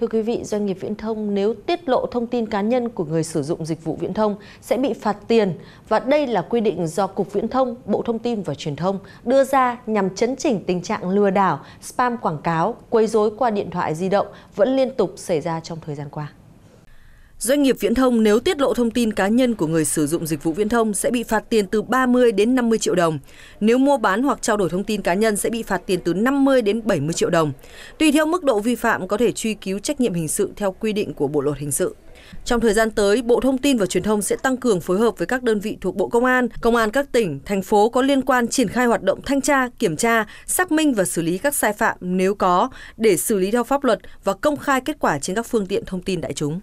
Thưa quý vị, doanh nghiệp viễn thông nếu tiết lộ thông tin cá nhân của người sử dụng dịch vụ viễn thông sẽ bị phạt tiền và đây là quy định do Cục Viễn thông, Bộ Thông tin và Truyền thông đưa ra nhằm chấn chỉnh tình trạng lừa đảo, spam quảng cáo, quấy rối qua điện thoại di động vẫn liên tục xảy ra trong thời gian qua. Doanh nghiệp viễn thông nếu tiết lộ thông tin cá nhân của người sử dụng dịch vụ viễn thông sẽ bị phạt tiền từ 30 đến 50 triệu đồng. Nếu mua bán hoặc trao đổi thông tin cá nhân sẽ bị phạt tiền từ 50 đến 70 triệu đồng. Tùy theo mức độ vi phạm có thể truy cứu trách nhiệm hình sự theo quy định của Bộ luật hình sự. Trong thời gian tới, Bộ Thông tin và Truyền thông sẽ tăng cường phối hợp với các đơn vị thuộc Bộ Công an, Công an các tỉnh, thành phố có liên quan triển khai hoạt động thanh tra, kiểm tra, xác minh và xử lý các sai phạm nếu có để xử lý theo pháp luật và công khai kết quả trên các phương tiện thông tin đại chúng.